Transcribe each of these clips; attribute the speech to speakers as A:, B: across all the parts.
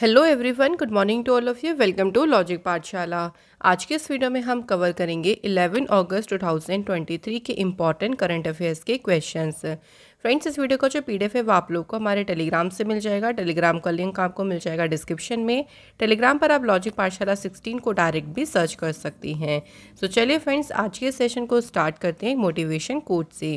A: Hello everyone good morning to all of you welcome to Logic Pathshala आज के इस video में हम कवर करेंगे 11 अगस्त 2023 के इम्पॉर्टेंट करंट अफेयर्स के क्वेश्चंस फ्रेंड्स इस वीडियो का जो पी है वो आप लोग को हमारे टेलीग्राम से मिल जाएगा टेलीग्राम का लिंक आपको मिल जाएगा डिस्क्रिप्शन में टेलीग्राम पर आप लॉजिक पाठशाला 16 को डायरेक्ट भी सर्च कर सकती हैं तो so, चलिए फ्रेंड्स आज के सेशन को स्टार्ट करते हैं मोटिवेशन कोड से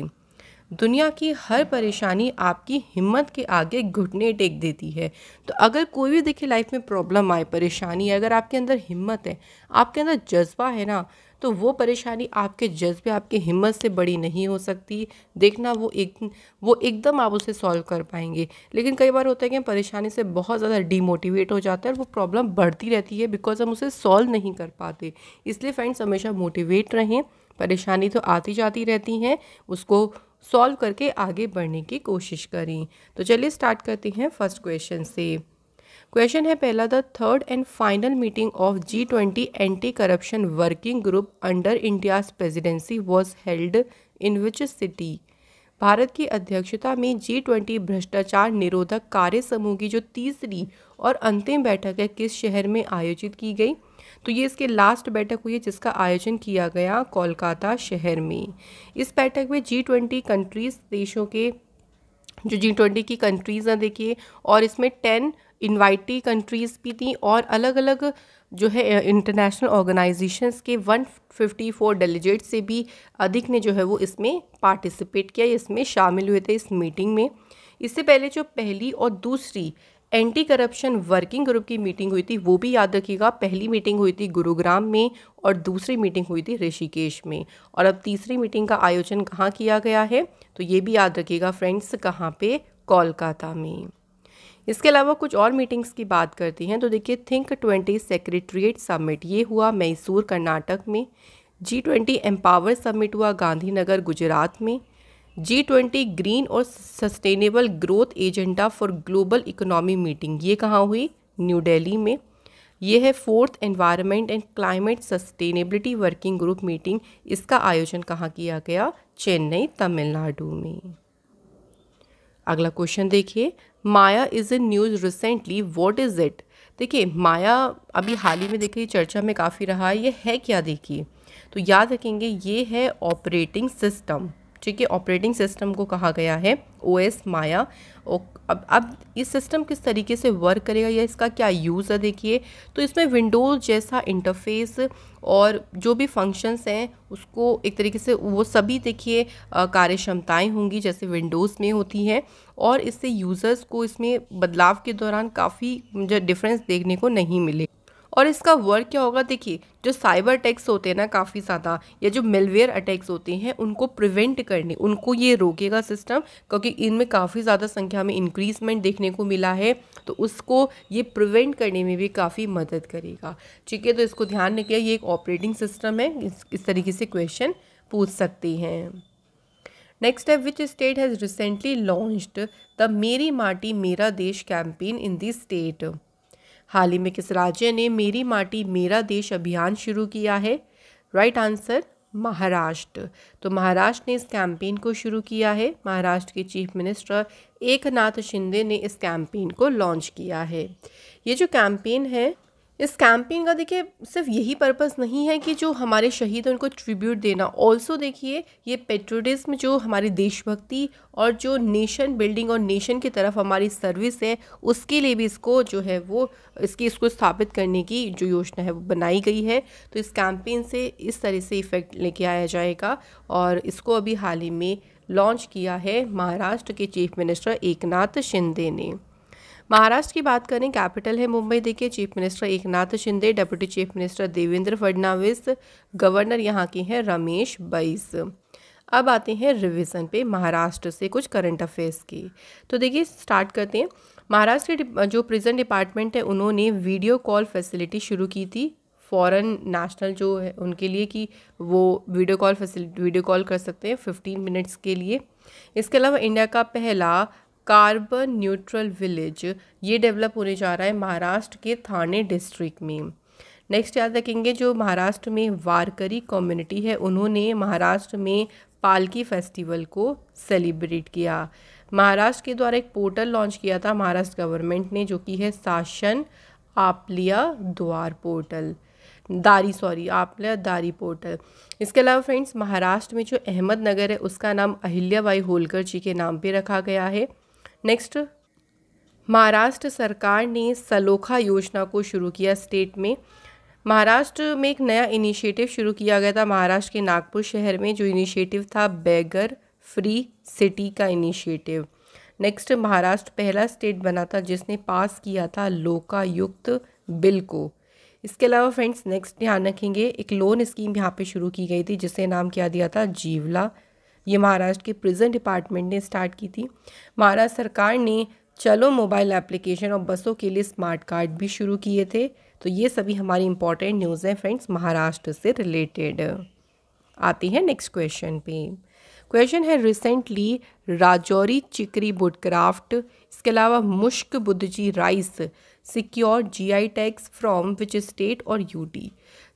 A: दुनिया की हर परेशानी आपकी हिम्मत के आगे घुटने टेक देती है तो अगर कोई भी देखिए लाइफ में प्रॉब्लम आए परेशानी है अगर आपके अंदर हिम्मत है आपके अंदर जज्बा है ना तो वो परेशानी आपके जज्बे आपके हिम्मत से बड़ी नहीं हो सकती देखना वो एक वो एकदम आप उसे सॉल्व कर पाएंगे लेकिन कई बार होता है कि हम परेशानी से बहुत ज़्यादा डीमोटिवेट हो जाता है और वो प्रॉब्लम बढ़ती रहती है बिकॉज हम उसे सॉल्व नहीं कर पाते इसलिए फ्रेंड्स हमेशा मोटिवेट रहें परेशानी तो आती जाती रहती हैं उसको सॉल्व करके आगे बढ़ने की कोशिश करें तो चलिए स्टार्ट करते हैं फर्स्ट क्वेश्चन से क्वेश्चन है पहला the third and final meeting of G twenty anti corruption working group under India's presidency was held in which city Bharat की अध्यक्षता में जी ट्वेंटी भ्रष्टाचार निरोधक कार्य समूह की जो तीसरी और अंतिम बैठक है किस शहर में आयोजित की गई तो ये इसके लास्ट बैठक हुई है जिसका आयोजन किया गया कोलकाता शहर में इस बैठक में जी ट्वेंटी कंट्रीज़ देशों के जो जी ट्वेंटी की कंट्रीज़ हैं देखिए और इसमें टेन इन्वाइटी कंट्रीज़ भी थी और अलग अलग जो है इंटरनेशनल ऑर्गेनाइजेशंस के 154 डेलीगेट से भी अधिक ने जो है वो इसमें पार्टिसिपेट किया इसमें शामिल हुए थे इस मीटिंग में इससे पहले जो पहली और दूसरी एंटी करप्शन वर्किंग ग्रुप की मीटिंग हुई थी वो भी याद रखिएगा पहली मीटिंग हुई थी गुरुग्राम में और दूसरी मीटिंग हुई थी ऋषिकेश में और अब तीसरी मीटिंग का आयोजन कहाँ किया गया है तो ये भी याद रखिएगा फ्रेंड्स कहाँ पे कोलकाता में इसके अलावा कुछ और मीटिंग्स की बात करती हैं तो देखिए थिंक ट्वेंटी सेक्रेटरीट समिट ये हुआ मैसूर कर्नाटक में जी ट्वेंटी एम्पावर समिट हुआ गांधीनगर गुजरात में जी ट्वेंटी ग्रीन और sustainable growth agenda for global economy meeting ये कहाँ हुई न्यू दिल्ली में ये है fourth environment and climate sustainability working group meeting इसका आयोजन कहाँ किया गया चेन्नई तमिलनाडु में अगला क्वेश्चन देखिए Maya is in news recently what is it देखिए माया अभी हाल ही में देखिए चर्चा में काफ़ी रहा है ये है क्या देखिए तो याद रखेंगे ये है ऑपरेटिंग सिस्टम ठीक है ऑपरेटिंग सिस्टम को कहा गया है ओ एस माया अब अब इस सिस्टम किस तरीके से वर्क करेगा या इसका क्या यूज़ है देखिए तो इसमें विंडोज़ जैसा इंटरफेस और जो भी फंक्शंस हैं उसको एक तरीके से वो सभी देखिए कार्य क्षमताएँ होंगी जैसे विंडोज़ में होती हैं और इससे यूज़र्स को इसमें बदलाव के दौरान काफ़ी डिफरेंस देखने को नहीं मिले और इसका वर्क क्या होगा देखिए जो साइबर अटैक्स होते हैं ना काफ़ी ज़्यादा या जो मेलवेयर अटैक्स होते हैं उनको प्रिवेंट करने उनको ये रोकेगा सिस्टम क्योंकि इनमें काफ़ी ज़्यादा संख्या में इंक्रीजमेंट देखने को मिला है तो उसको ये प्रिवेंट करने में भी काफ़ी मदद करेगा ठीक है तो इसको ध्यान रखिए ये एक ऑपरेटिंग सिस्टम है इस, इस तरीके से क्वेश्चन पूछ सकते हैं नेक्स्ट है which state has recently launched the Meri Maati Mera Desh campaign in this state हाल ही में किस राज्य ने मेरी माटी मेरा देश अभियान शुरू किया है राइट आंसर महाराष्ट्र तो महाराष्ट्र ने इस कैंपेन को शुरू किया है महाराष्ट्र के चीफ मिनिस्टर एकनाथ शिंदे ने इस कैंपेन को लॉन्च किया है ये जो कैंपेन है इस कैंपेन का देखिए सिर्फ यही पर्पस नहीं है कि जो हमारे शहीद हैं उनको ट्रिब्यूट देना ऑल्सो देखिए ये पेट्रोटिज्म जो हमारी देशभक्ति और जो नेशन बिल्डिंग और नेशन की तरफ हमारी सर्विस है उसके लिए भी इसको जो है वो इसकी इसको स्थापित करने की जो योजना है वो बनाई गई है तो इस कैंपेन से इस तरह से इफ़ेक्ट लेके आया जाएगा और इसको अभी हाल ही में लॉन्च किया है महाराष्ट्र के चीफ मिनिस्टर एकनाथ शिंदे ने महाराष्ट्र की बात करें कैपिटल है मुंबई देखिए chief minister Eknath Shinde deputy chief minister Devendra Fadnavis governor यहाँ के हैं रमेश बैस अब आते हैं रिविज़न पे महाराष्ट्र से कुछ करंट अफेयर्स की तो देखिए स्टार्ट करते हैं महाराष्ट्र के जो प्रिजन डिपार्टमेंट है उन्होंने वीडियो कॉल फैसिलिटी शुरू की थी फॉरेन नेशनल जो है उनके लिए कि वो video call facility video call कर सकते हैं फिफ्टीन मिनट्स के लिए इसके अलावा इंडिया का पहला कार्बन न्यूट्रल विलेज ये डेवलप होने जा रहा है महाराष्ट्र के थाने डिस्ट्रिक्ट में नेक्स्ट याद रखेंगे जो महाराष्ट्र में वारकरी कम्युनिटी है उन्होंने महाराष्ट्र में पालकी फेस्टिवल को सेलिब्रेट किया महाराष्ट्र के द्वारा एक पोर्टल लॉन्च किया था महाराष्ट्र गवर्नमेंट ने जो कि है शासन आपलिया द्वार पोर्टल दारी सॉरी आपलिया दारी पोर्टल इसके अलावा फ्रेंड्स महाराष्ट्र में जो अहमदनगर है उसका नाम अहिल्याबाई होलकर जी के नाम पे रखा गया है नेक्स्ट महाराष्ट्र सरकार ने सलोखा योजना को शुरू किया स्टेट में महाराष्ट्र में एक नया इनिशिएटिव शुरू किया गया था महाराष्ट्र के नागपुर शहर में जो इनिशिएटिव था बेगर फ्री सिटी का इनिशिएटिव नेक्स्ट महाराष्ट्र पहला स्टेट बना था जिसने पास किया था लोकायुक्त बिल को इसके अलावा फ्रेंड्स नेक्स्ट ध्यान रखेंगे एक लोन स्कीम यहाँ पे शुरू की गई थी जिसे नाम क्या दिया था जीवला ये महाराष्ट्र के प्रिजन डिपार्टमेंट ने स्टार्ट की थी महाराष्ट्र सरकार ने चलो मोबाइल एप्लीकेशन और बसों के लिए स्मार्ट कार्ड भी शुरू किए थे तो ये सभी हमारी इंपॉर्टेंट न्यूज़ हैं फ्रेंड्स महाराष्ट्र से रिलेटेड आती है नेक्स्ट क्वेश्चन पे क्वेश्चन है रिसेंटली राजौरी चिकरी बुडक्राफ्ट इसके अलावा Mushk Budji rice secure GI tags from which state और यूटी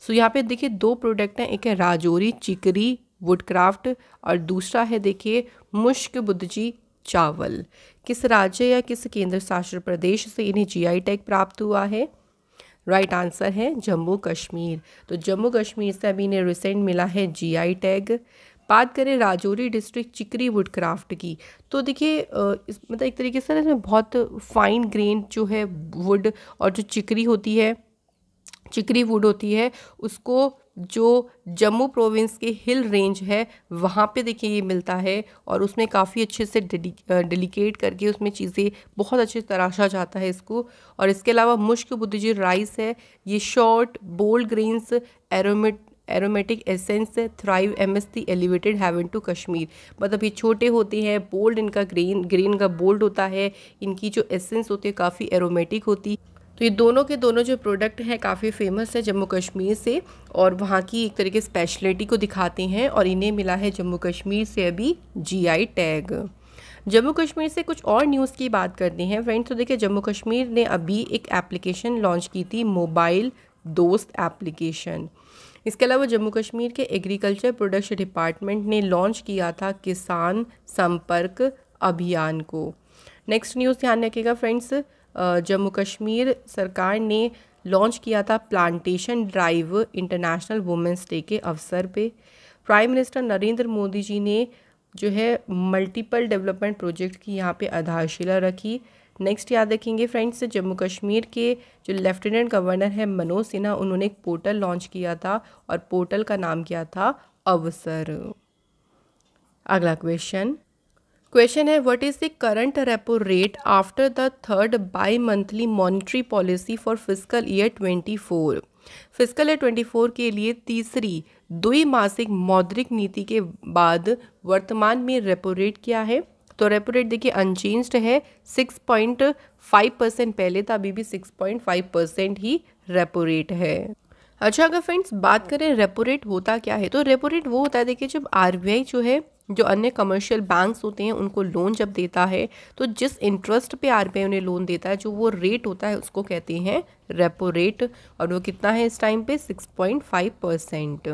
A: सो यहाँ पे देखिए दो प्रोडक्ट हैं एक है राजौरी चिकरी वुड क्राफ्ट और दूसरा है देखिए मुश्क बुद्धजी चावल किस राज्य या किस केंद्र शासित प्रदेश से इन्हें जीआई टैग प्राप्त हुआ है राइट right आंसर है जम्मू कश्मीर तो जम्मू कश्मीर से अभी इन्हें रिसेंट मिला है जीआई टैग बात करें Rajouri district Chikri wood craft की तो देखिए इस मतलब एक तरीके से ना इसमें बहुत फाइन ग्रेन जो है वुड और जो चिकरी होती है चिकरी वुड होती है उसको जो जम्मू प्रोविंस के हिल रेंज है वहाँ पे देखिए ये मिलता है और उसमें काफ़ी अच्छे से डेलीकेट करके उसमें चीज़ें बहुत अच्छे से तराशा जाता है इसको और इसके अलावा मुश्क बुद्ध जी राइस है ये short bold grains aromatic aromatic essence thrive M S T elevated heaven to Kashmir मतलब ये छोटे होते हैं बोल्ड इनका ग्रेन ग्रीन का बोल्ड होता है इनकी जो एसेंस होती है काफ़ी एरोमेटिक होती है तो ये दोनों के दोनों जो प्रोडक्ट हैं काफ़ी फेमस है जम्मू कश्मीर से और वहाँ की एक तरह स्पेशलिटी को दिखाते हैं और इन्हें मिला है जम्मू कश्मीर से अभी जीआई टैग जम्मू कश्मीर से कुछ और न्यूज़ की बात करते हैं फ्रेंड्स तो देखिए जम्मू कश्मीर ने अभी एक एप्लीकेशन लॉन्च की थी मोबाइल दोस्त एप्लीकेशन इसके अलावा जम्मू कश्मीर के एग्रीकल्चर प्रोडक्ट्स डिपार्टमेंट ने लॉन्च किया था किसान संपर्क अभियान को नेक्स्ट न्यूज़ ध्यान रखिएगा फ्रेंड्स जम्मू कश्मीर सरकार ने लॉन्च किया था plantation drive international women's day के अवसर पे प्राइम मिनिस्टर नरेंद्र मोदी जी ने जो है मल्टीपल डेवलपमेंट प्रोजेक्ट की यहाँ पे आधारशिला रखी नेक्स्ट याद रखेंगे फ्रेंड्स जम्मू कश्मीर के जो लेफ्टिनेंट गवर्नर है मनोज सिन्हा उन्होंने एक पोर्टल लॉन्च किया था और पोर्टल का नाम किया था अवसर अगला क्वेश्चन क्वेश्चन है what is the current repo rate after the third bi monthly monetary policy for fiscal year 24 fiscal year four के लिए तीसरी द्विमासिक मौद्रिक नीति के बाद वर्तमान में रेपो रेट क्या है तो रेपो रेट देखिए अनचेंज है 6.5 परसेंट पहले था अभी भी 6.5 परसेंट ही रेपो रेट है अच्छा अगर फ्रेंड्स बात करें रेपो रेट होता क्या है तो रेपो रेट वो होता है देखिए जब आर जो है जो अन्य कमर्शियल बैंक्स होते हैं उनको लोन जब देता है तो जिस इंटरेस्ट पे आर उन्हें लोन देता है जो वो रेट होता है उसको कहते हैं रेपो रेट और वो कितना है इस टाइम पे 6.5 परसेंट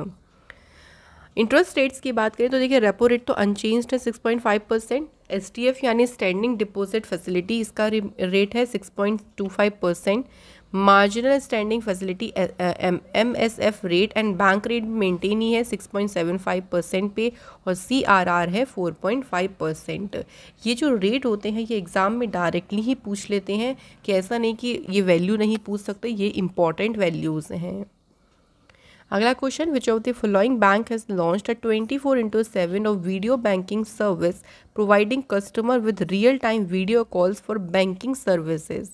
A: इंटरेस्ट रेट्स की बात करें तो देखिए रेपो रेट तो अनचेंज है 6.5 परसेंट एस यानी स्टैंडिंग डिपोजिट फैसिलिटी इसका रेट है six percent marginal standing facility M S F rate and bank rate maintain ही है 6.75 परसेंट पे और सी आर आर है 4.5 परसेंट ये जो रेट होते हैं ये एग्ज़ाम में डायरेक्टली ही पूछ लेते हैं कि ऐसा नहीं कि ये वैल्यू नहीं पूछ सकते ये इंपॉर्टेंट वैल्यूज़ हैं अगला question which of the following bank has launched a twenty four into seven of video banking service providing customer with real time video calls for banking services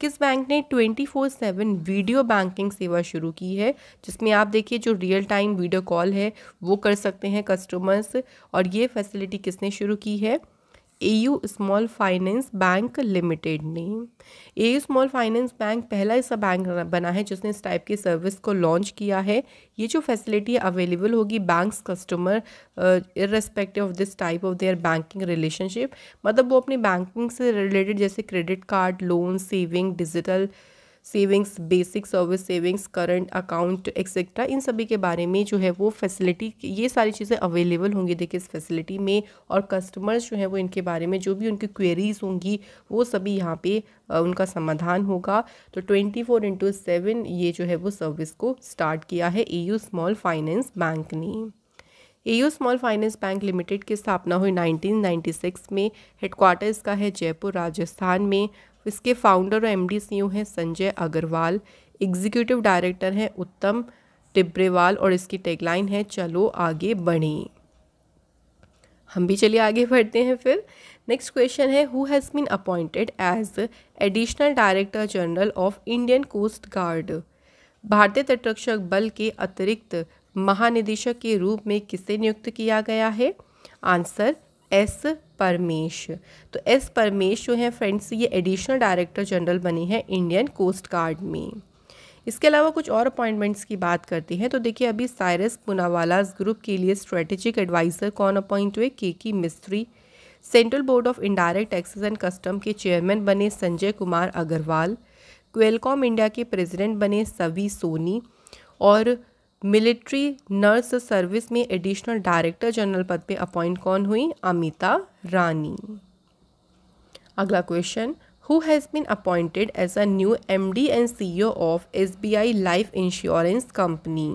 A: किस बैंक ने twenty four seven video banking सेवा शुरू की है जिसमें आप देखिए जो रियल टाइम वीडियो कॉल है वो कर सकते हैं कस्टमर्स और ये फैसिलिटी किसने शुरू की है U small finance bank limited ने यू स्मॉल फाइनेंस बैंक पहला ऐसा बैंक बना है जिसने इस टाइप की सर्विस को लॉन्च किया है ये जो फैसिलिटी अवेलेबल होगी banks customer irrespective of this type of their banking relationship मतलब वो अपनी बैंकिंग से रिलेटेड जैसे credit card loan saving digital uh, savings basic service savings current account etcetera इन सभी के बारे में जो है वो फैसिलिटी ये सारी चीज़ें अवेलेबल होंगी देखिए इस फैसिलिटी में और कस्टमर्स जो हैं वो इनके बारे में जो भी उनकी क्वेरीज होंगी वो सभी यहाँ पे उनका समाधान होगा तो ट्वेंटी फोर इंटू सेवन ये जो है वो सर्विस को स्टार्ट किया है ए स्मॉल फाइनेंस बैंक ने U small finance bank limited की स्थापना हुई 1996 में हेडक्वार्टर्स का है जयपुर राजस्थान में इसके फाउंडर और एम डी सी हैं संजय अग्रवाल एग्जीक्यूटिव डायरेक्टर हैं उत्तम टिब्रेवाल और इसकी टैगलाइन है चलो आगे बढ़ें हम भी चलिए आगे बढ़ते हैं फिर नेक्स्ट क्वेश्चन है who has been appointed as additional director general of Indian coast guard भारतीय तटरक्षक बल के अतिरिक्त महानिदेशक के रूप में किसे नियुक्त किया गया है आंसर एस परमेश तो एस परमेश जो है फ्रेंड्स ये एडिशनल डायरेक्टर जनरल बने हैं इंडियन कोस्ट गार्ड में इसके अलावा कुछ और अपॉइंटमेंट्स की बात करते हैं तो देखिए अभी साइरस पुनावालास ग्रुप के लिए स्ट्रेटेजिक एडवाइज़र कौन अपॉइंट हुए के की Mistry central board of indirect taxes and custom के चेयरमैन बने संजय कुमार अग्रवाल क्वेलकॉम इंडिया के प्रेसिडेंट बने सवी सोनी और मिलिट्री नर्स सर्विस में एडिशनल डायरेक्टर जनरल पद पे अपॉइंट कौन हुई अमिता रानी अगला question who has been appointed as a new M D and C O of S B I life insurance company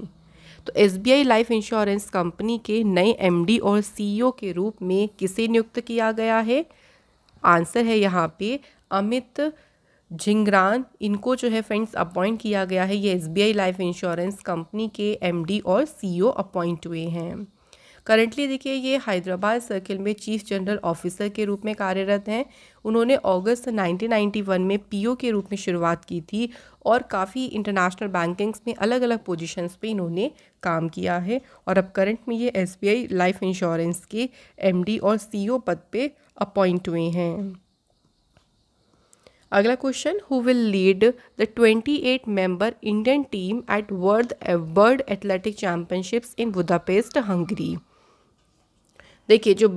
A: तो S B I life insurance company के नए M D और सी ओ e के रूप में किसे नियुक्त किया गया है आंसर है यहाँ पे अमित झिंगरान इनको जो है फ्रेंड्स अपॉइंट किया गया है ये एसबीआई लाइफ इंश्योरेंस कंपनी के एमडी और सीईओ अपॉइंट e हुए हैं करंटली देखिए ये हैदराबाद सर्किल में चीफ जनरल ऑफिसर के रूप में कार्यरत हैं उन्होंने अगस्त 1991 में पीओ के रूप में शुरुआत की थी और काफ़ी इंटरनेशनल बैंकिंग्स में अलग अलग पोजीशंस पे इन्होंने काम किया है और अब करंट में ये एसबीआई लाइफ इंश्योरेंस के एमडी और सीईओ e पद पे अपॉइंट हुए हैं अगला question who will lead the 28 member Indian team at world world athletic championships in Budapest Hungary देखिए जो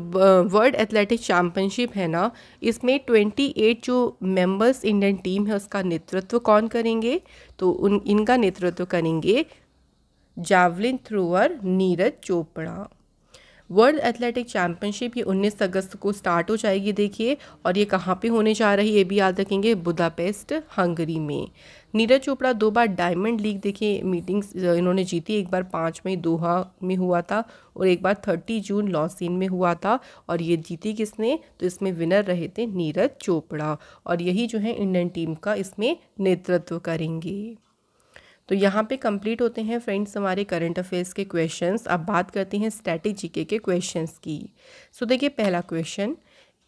A: वर्ल्ड एथलेटिक चैम्पियनशिप है ना इसमें 28 जो मेंबर्स इंडियन टीम है उसका नेतृत्व कौन करेंगे तो उन इनका नेतृत्व करेंगे javelin thrower Neeraj Chopra world athletic championship ये 19 अगस्त को स्टार्ट हो जाएगी देखिए और ये कहाँ पे होने जा रही है ये भी याद रखेंगे बुदापेस्ट हंगरी में नीरज चोपड़ा दो बार डायमंड लीग देखिए मीटिंग्स इन्होंने जीती एक बार पाँच मई दोहा में हुआ था और एक बार थर्टी जून लॉसिन में हुआ था और ये जीती किसने तो इसमें विनर रहे थे नीरज चोपड़ा और यही जो है इंडियन टीम का इसमें नेतृत्व करेंगे तो यहाँ पे कंप्लीट होते हैं फ्रेंड्स हमारे करंट अफेयर्स के क्वेश्चंस अब बात करते हैं स्ट्रैटेजी के के क्वेश्चंस की सो देखिए पहला question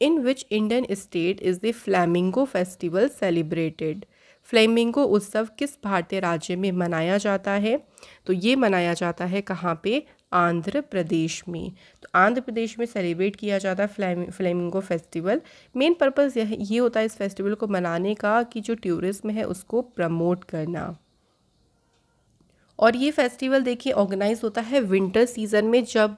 A: in which Indian state is the flamingo festival celebrated flamingo उत्सव किस भारतीय राज्य में मनाया जाता है तो ये मनाया जाता है कहाँ पे आंध्र प्रदेश में तो आंध्र प्रदेश में सेलिब्रेट किया जाता है flam flamingo festival main purpose यह ये होता है इस फेस्टिवल को मनाने का कि जो टूरिज़्म है उसको प्रमोट करना और ये फेस्टिवल देखिए ऑर्गेनाइज होता है विंटर सीजन में जब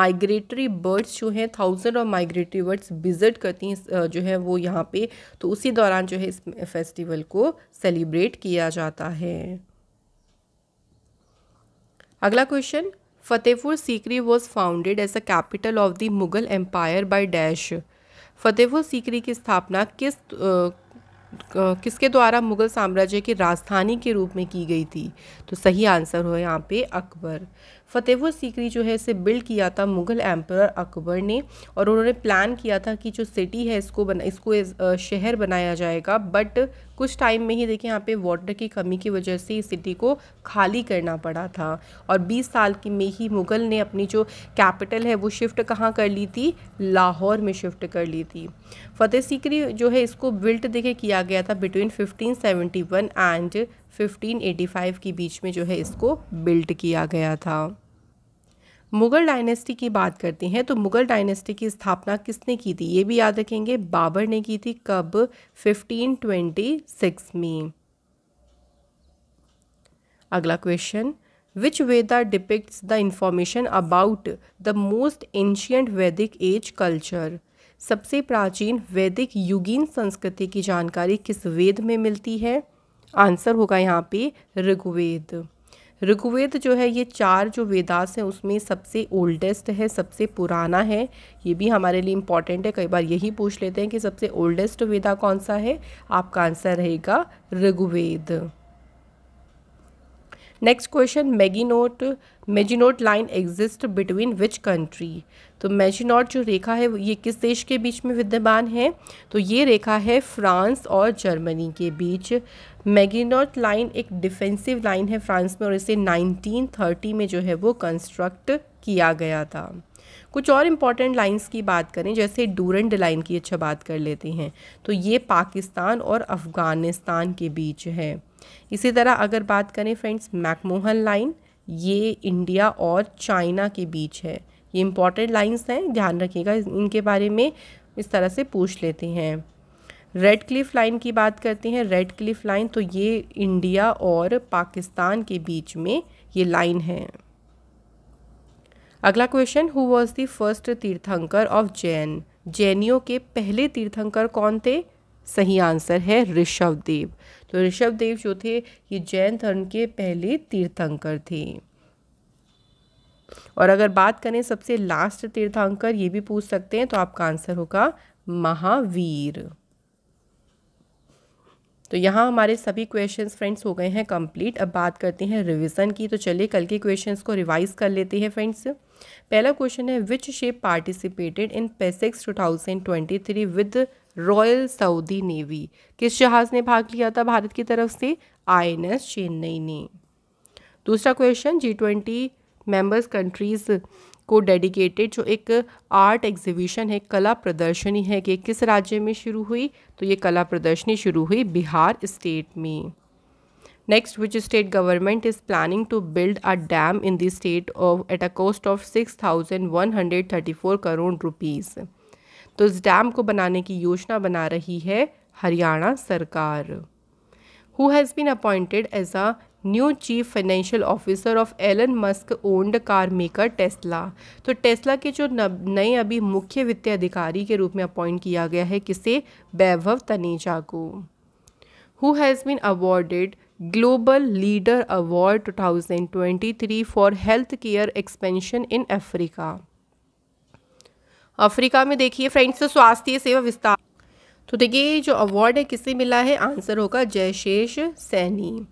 A: माइग्रेटरी बर्ड्स जो हैं थाउजेंड और माइग्रेटरी बर्ड्स विजिट करती हैं जो है वो यहाँ पे तो उसी दौरान जो है इस फेस्टिवल को सेलिब्रेट किया जाता है अगला question Fatehpur Sikri was founded as a capital of the Mughal empire by dash Fatehpur Sikri की स्थापना किस किसके द्वारा मुग़ल साम्राज्य की राजधानी के रूप में की गई थी तो सही आंसर हो यहाँ पे अकबर फतेहपुर सीकरी जो है इसे बिल्ड किया था मुग़ल एम्पर अकबर ने और उन्होंने प्लान किया था कि जो सिटी है इसको बना इसको शहर बनाया जाएगा बट कुछ टाइम में ही देखिए यहाँ पे वाटर की कमी की वजह से इस सिटी को खाली करना पड़ा था और 20 साल की में ही मुग़ल ने अपनी जो कैपिटल है वो शिफ्ट कहाँ कर ली थी लाहौर में शिफ्ट कर ली थी फतेह सीकरी जो है इसको बिल्ट देखे किया गया था बिटवीन 1571 एंड 1585 के बीच में जो है इसको बिल्ड किया गया था मुग़ल डायनेस्टी की बात करते हैं तो मुग़ल डायनेस्टी की स्थापना किसने की थी ये भी याद रखेंगे बाबर ने की थी कब 1526 में अगला question which Veda depicts the information about the most ancient Vedic age culture सबसे प्राचीन वैदिक युगीन संस्कृति की जानकारी किस वेद में मिलती है आंसर होगा यहाँ पे ऋग्वेद ऋग्वेद जो है ये चार जो वेदास हैं उसमें सबसे ओल्डेस्ट है सबसे पुराना है ये भी हमारे लिए इम्पॉर्टेंट है कई बार यही पूछ लेते हैं कि सबसे ओल्डेस्ट वेदा कौन सा है आपका आंसर रहेगा Rigveda next question Maginot Maginot line exist between which country तो मेजिनोट जो रेखा है ये किस देश के बीच में विद्यमान है तो ये रेखा है फ्रांस और जर्मनी के बीच मैगिनोट लाइन एक डिफेंसिव लाइन है फ्रांस में और इसे 1930 में जो है वो कंस्ट्रक्ट किया गया था कुछ और इम्पॉर्टेंट लाइंस की बात करें जैसे डूरेंड लाइन की अच्छा बात कर लेते हैं तो ये पाकिस्तान और अफ़गानिस्तान के बीच है इसी तरह अगर बात करें फ्रेंड्स मैकमोहन लाइन ये इंडिया और चाइना के बीच है ये इम्पॉर्टेंट लाइंस हैं ध्यान रखिएगा इनके बारे में इस तरह से पूछ लेते हैं रेड क्लिफ लाइन की बात करते हैं रेड क्लिफ लाइन तो ये इंडिया और पाकिस्तान के बीच में ये लाइन है अगला question who was the first Tirthankar of Jain जैनियों के पहले तीर्थंकर कौन थे सही आंसर है ऋषभ देव तो ऋषभ देव जो थे ये जैन धर्म के पहले तीर्थंकर थे और अगर बात करें सबसे लास्ट तीर्थंकर ये भी पूछ सकते हैं तो आपका आंसर होगा महावीर तो यहाँ हमारे सभी क्वेश्चंस फ्रेंड्स हो गए हैं कंप्लीट अब बात करते हैं रिवीजन की तो चलिए कल के क्वेश्चंस को रिवाइज कर लेते हैं फ्रेंड्स पहला क्वेश्चन है which ship participated in PASSEX 2023 with royal Saudi navy किस जहाज़ ने भाग लिया था भारत की तरफ से आई एन एस चेन्नई ने दूसरा question G twenty members countries को डेडिकेटेड जो एक आर्ट एग्जीबिशन है कला प्रदर्शनी है कि किस राज्य में शुरू हुई तो ये कला प्रदर्शनी शुरू हुई बिहार स्टेट में next which state government is planning to build a dam in the state of at a cost of six thousand one hundred thirty four crore rupees तो इस डैम को बनाने की योजना बना रही है हरियाणा सरकार who has been appointed as a new chief financial officer of Elon Musk owned car maker Tesla तो टेस्ला के जो नए अभी मुख्य वित्तीय अधिकारी के रूप में अपॉइंट किया गया है किसे वैभव तनेजा को who has been awarded global leader award 2023 for health care expansion in Africa Africa में देखिए फ्रेंड्स तो स्वास्थ्य सेवा विस्तार तो देखिए जो अवार्ड है किसे मिला है आंसर होगा जयशेष सैनी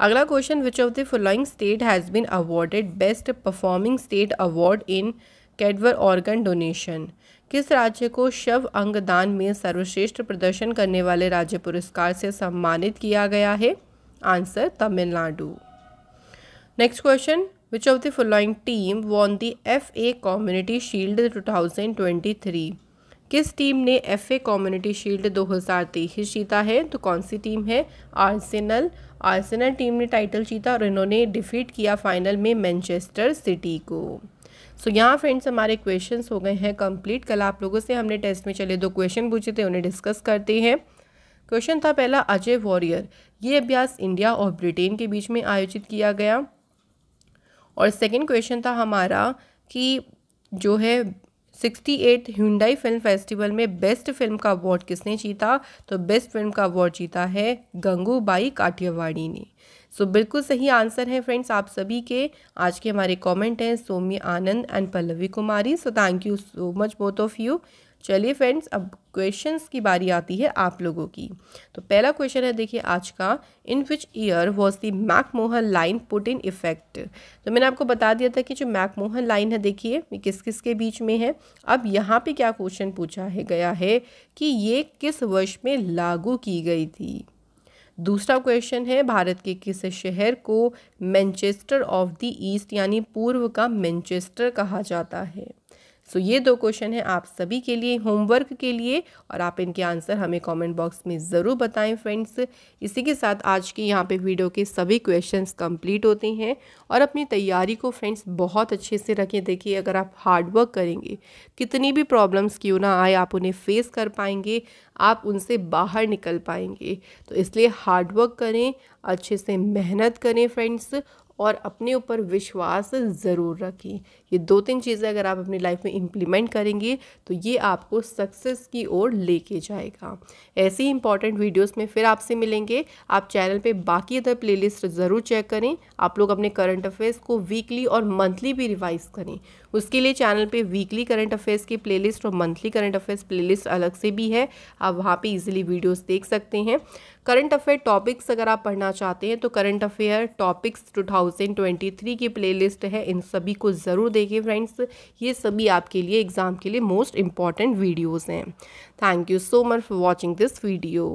A: अगला question which of the following state has been awarded best performing state award in cadaver organ donation किस राज्य को शव अंगदान में सर्वश्रेष्ठ प्रदर्शन करने वाले राज्य पुरस्कार से सम्मानित किया गया है answer Tamil Nadu next question which team of the F A community shield two thousand twenty 2023? किस टीम ने एफ ए कॉम्युनिटी शील्ड 2023 जीता है तो कौन सी टीम है आर्सेनल आर्सेनल टीम ने टाइटल जीता और इन्होंने डिफीट किया फाइनल में मैनचेस्टर सिटी को सो so, यहाँ फ्रेंड्स हमारे क्वेश्चन हो गए हैं कंप्लीट कल आप लोगों से हमने टेस्ट में चले दो क्वेश्चन पूछे थे उन्हें डिस्कस करते हैं क्वेश्चन था पहला अजय वॉरियर ये अभ्यास इंडिया और ब्रिटेन के बीच में आयोजित किया गया और सेकेंड क्वेश्चन था हमारा कि जो है sixty eight Hyundai film festival में बेस्ट फिल्म का अवार्ड किसने जीता तो बेस्ट फिल्म का अवार्ड जीता है गंगूबाई काठियावाड़ी ने सो so, बिल्कुल सही आंसर है फ्रेंड्स आप सभी के आज के हमारे कमेंट हैं Somi Anand and Pallavi Kumari so thank you so much both of you चलिए फ्रेंड्स अब क्वेश्चंस की बारी आती है आप लोगों की तो पहला क्वेश्चन है देखिए आज का in which year was the McMahon line put in effect तो मैंने आपको बता दिया था कि जो मैकमोहन लाइन है देखिए ये किस किस के बीच में है अब यहाँ पे क्या क्वेश्चन पूछा है गया है कि ये किस वर्ष में लागू की गई थी दूसरा क्वेश्चन है भारत के किस शहर को मैनचेस्टर ऑफ द ईस्ट यानी पूर्व का मैनचेस्टर कहा जाता है सो ये दो क्वेश्चन हैं आप सभी के लिए होमवर्क के लिए और आप इनके आंसर हमें कमेंट बॉक्स में ज़रूर बताएं फ्रेंड्स इसी के साथ आज के यहाँ पे वीडियो के सभी क्वेश्चंस कंप्लीट होते हैं और अपनी तैयारी को फ्रेंड्स बहुत अच्छे से रखें देखिए अगर आप हार्डवर्क करेंगे कितनी भी प्रॉब्लम्स क्यों ना आए आप उन्हें फेस कर पाएंगे आप उनसे बाहर निकल पाएंगे तो इसलिए हार्डवर्क करें अच्छे से मेहनत करें फ्रेंड्स और अपने ऊपर विश्वास ज़रूर रखें ये दो तीन चीज़ें अगर आप अपनी लाइफ में इम्प्लीमेंट करेंगे तो ये आपको सक्सेस की ओर लेके जाएगा ऐसे ही इंपॉर्टेंट वीडियोस में फिर आपसे मिलेंगे आप चैनल पे बाकी अदर प्लेलिस्ट ज़रूर चेक करें आप लोग अपने करंट अफेयर्स को वीकली और मंथली भी रिवाइज करें उसके लिए चैनल पे वीकली करंट अफेयर्स की प्लेलिस्ट और मंथली करंट अफेयर्स प्लेलिस्ट अलग से भी है आप वहाँ पे इजीली वीडियोस देख सकते हैं करंट अफेयर टॉपिक्स अगर आप पढ़ना चाहते हैं तो करंट अफेयर टॉपिक्स 2023 की प्लेलिस्ट है इन सभी को ज़रूर देखिए फ्रेंड्स ये सभी आपके लिए एग्ज़ाम के लिए मोस्ट इम्पॉर्टेंट वीडियोज़ हैं thank you so much for watching this video